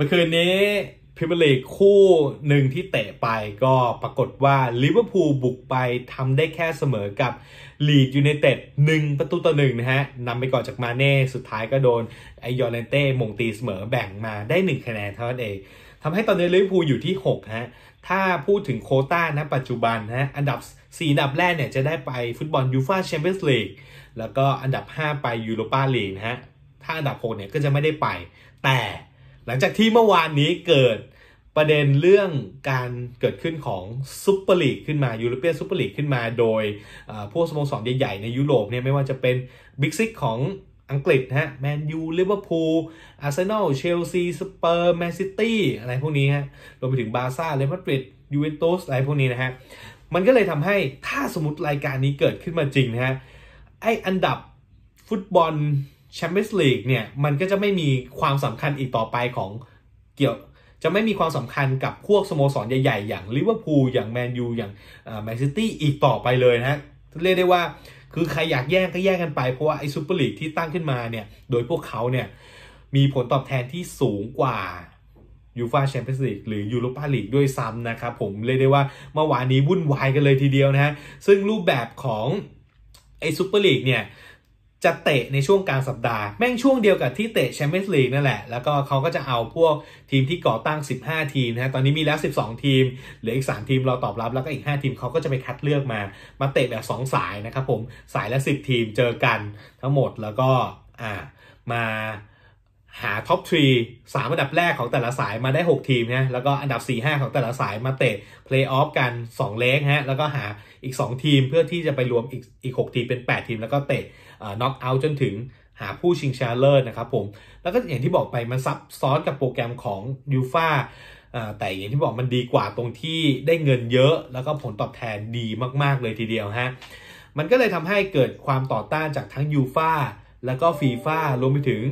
เมื่อคืนนี้พรีเมียร์ลีกคู่หนึ่งที่เตะไปก็ปรากฏว่าลิเวอร์พูลบุกไปทำได้แค่เสมอกับลีดยูไนเต็ดหนึ่งประตูต่อหนึ่งนะฮะนำไปก่อนจากมาเน่สุดท้ายก็โดนไอยอร์เลนเต้มงตีเสมอแบ่งมาได้หนึ่งคะแนนเท่านั้นเองทำให้ตอนนี้ลิเวอร์พูลอยู่ที่ 6 ฮะ ถ้าพูดถึงโคต้านะปัจจุบันฮะอันดับ 4 อันดับแรกเนี่ยจะได้ไปฟุตบอลยูฟ่าแชมเปี้ยนส์ลีกแล้วก็อันดับ 5 ไปยูโรปาลีกนะฮะถ้าอันดับ6เนี่ยก็จะไม่ได้ไปแต่หลังจากที่เมื่อวานนี้เกิดประเด็นเรื่องการเกิดขึ้นของซุปเปอร์ลีกขึ้นมายูโรเปียนซุปเปอร์ลีกขึ้นมาโดยผู้สโมสรใหญ่ๆในยุโรปเนี่ยไม่ว่าจะเป็นบิ๊กซิกของอังกฤษฮะแมนยู ลิเวอร์พูลอาร์เซนอล เชลซี สเปอร์แมนซิตี้อะไรพวกนี้ฮะรวมไปถึงบาร์ซ่าเัลมาดริดยูเวนตุสอะไรพวกนี้นะฮะมันก็เลยทำให้ถ้าสมมติรายการนี้เกิดขึ้นมาจริงนะฮะไออันดับฟุตบอลแชมเปี้ยนส์ลีกเนี่ย มันก็จะไม่มีความสำคัญอีกต่อไปของเกี่ยวจะไม่มีความสำคัญกับพวกสโมสรใหญ่ๆอย่างลิเวอร์พูลอย่างแมนยูอย่างแมนซิตี้อีกต่อไปเลยนะฮะ เรียกได้ว่าคือใครอยากแย่งก็แย่งกันไป เพราะว่าไอ้ซูเปอร์ลีกที่ตั้งขึ้นมาเนี่ย โดยพวกเขาเนี่ย มีผลตอบแทนที่สูงกว่า ยูฟาแชมเปี้ยนส์ลีกหรือยูโรปาลีกด้วยซ้ำนะครับผมเรียกได้ว่าเมื่อวานนี้วุ่นวายกันเลยทีเดียวนะฮะซึ่งรูปแบบของไอ้ซูเปอร์ลีกเนี่ยจะเตะในช่วงกลางสัปดาห์แม่งช่วงเดียวกับที่เตะแชมเปี้ยนส์ลีกนั่นแหละ แล้วก็เขาก็จะเอาพวกทีมที่ก่อตั้ง 15 ทีมนะตอนนี้มีแล้ว 12 ทีมเหลืออีก 3 ทีมเราตอบรับแล้วก็อีก 5 ทีมเขาก็จะไปคัดเลือกมา มาเตะแบบ2สายนะครับผมสายละ10 ทีมเจอกันทั้งหมดแล้วก็ อ่ามาหาท็อปทรีสามอันดับแรกของแต่ละสายมาได้ 6 ทีมนะแล้วก็อันดับ 4 5 ของแต่ละสายมาเตะเพลย์ออฟกัน 2 เลกฮะแล้วก็หาอีก 2 ทีมเพื่อที่จะไปรวมอีกอีก6ทีมเป็น 8 ทีม แล้วก็เตะน็อกเอาท์จนถึงหาผู้ชิงชาเลิศนะครับผมแล้วก็อย่างที่บอกไปมันซับซ้อนกับโปรแกรมของยูฟ่าแต่อย่างที่บอกมันดีกว่าตรงที่ได้เงินเยอะ แล้วก็ผลตอบแทนดีมาก ๆเลยทีเดียวฮะมันก็เลยทำให้เกิดความต่อต้านจากทั้งยูฟ่าแล้วก็ฟีฟ่ารวมไปถึง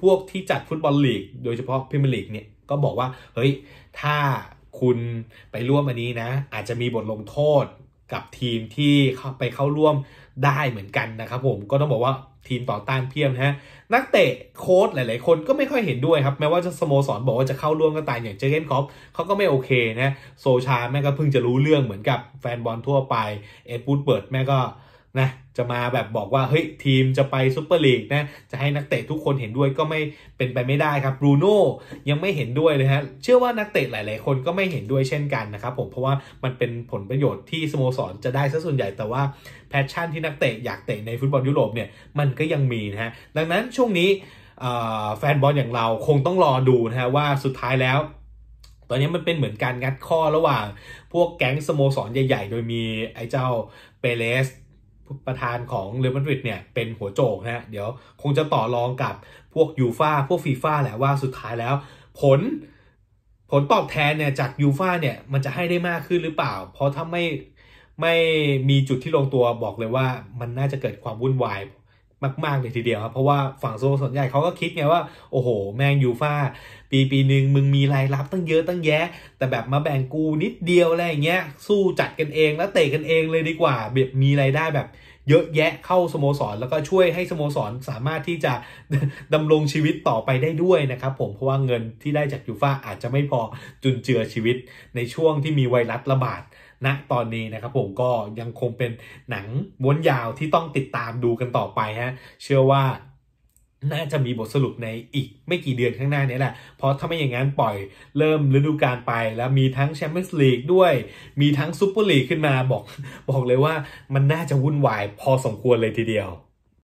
พวกที่จัด ฟุตบอลลีก โดยเฉพาะพรีเมียร์ลีกเนี่ย ก็บอกว่า เฮ้ย ถ้าคุณไปร่วม อันนี้ นะ อาจจะมีบทลงโทษกับทีมที่ไปเข้าร่วมได้เหมือนกัน นะ ครับผมก็ต้องบอกว่าทีม ต่อต้านเพียบนะฮะนัก เตะโค้ชหลาย ๆ คนก็ไม่ค่อยเห็นด้วย ครับ แม้ว่าจะสโมสรบอกว่าจะเข้าร่วมก็ตามอย่างเจเกนคอปเขาก็ไม่โอเคนะโซชาแม่ก็เพิ่งจะรู้เรื่องเหมือนกับแฟนบอลทั่วไปเอ็ดบูดเบิร์ดแม่ก็นะจะมาแบบบอกว่าเฮ้ยทีมจะไปซุปเปอร์ลีกนะจะให้นักเตะทุกคนเห็นด้วยก็ไม่เป็นไปไม่ได้ครับบรูโน่ยังไม่เห็นด้วยเลยฮะเชื่อว่านักเตะหลายๆคนก็ไม่เห็นด้วยเช่นกันนะครับผมเพราะว่ามันเป็นผลประโยชน์ที่สโมสรจะได้ซะส่วนใหญ่แต่ว่าแพชชั่นที่นักเตะอยากเตะในฟุตบอลยุโรปเนี่ยมันก็ยังมีนะฮะดังนั้นช่วงนี้แฟนบอลอย่างเราคงต้องรอดูนะฮะว่าสุดท้ายแล้วตอนนี้มันเป็นเหมือนการงัดข้อระหว่าง พวกแก๊งสโมสรใหญ่ๆ โดยมีไอ้เจ้าเปเลสประธานของเรอัลมาดริดเนี่ย เป็นหัวโจกนะฮะเดี๋ยวคงจะต่อรองกับพวกยูฟาพวกฟีฟ่าแหละว่าสุดท้ายแล้ว ผล ผลตอบแทนเนี่ย จากยูฟาเนี่ย มันจะให้ได้มากขึ้นหรือเปล่า เพราะถ้าไม่ ไม่มีจุดที่ลงตัวบอกเลยว่ามันน่าจะเกิดความวุ่นวายมากๆเลยทีเดียวครับ เพราะว่าฝั่งโซส่วนใหญ่เขาก็คิดไงว่าโอ้โห แมงยูฟ่าปีปีหนึ่งมึงมีรายรับตั้งเยอะตั้งแยะ แต่แบบมาแบ่งกูนิดเดียวอะไรอย่างเงี้ยสู้จัดกันเองแล้วเตะกันเองเลยดีกว่าแบบมีรายได้แบบเยอะแยะเข้าสโมสร แล้วก็ช่วยให้สโมสรสามารถที่จะ ดำรงชีวิตต่อไปได้ด้วยนะครับผมเพราะว่าเงินที่ได้จากยูฟ่าอาจจะไม่พอจุนเจือชีวิต ในช่วงที่มีไวรัสระบาดณนะตอนนี้นะครับผมก็ยังคงเป็นหนังม้วนยาวที่ต้องติดตามดูกันต่อไปฮะเชื่อว่าน่าจะมีบทสรุปในอีกไม่กี่เดือนข้างหน้านี้แหละเพราะถ้าไม่อย่างนั้นปล่อยเริ่มฤดูกาลไปแล้วมีทั้งแชมเปี้ยนส์ลีกด้วย มีทั้งซูเปอร์ลีกขึ้นมาบอก บอกเลยว่ามันน่าจะวุ่นวายพอสมควรเลยทีเดียว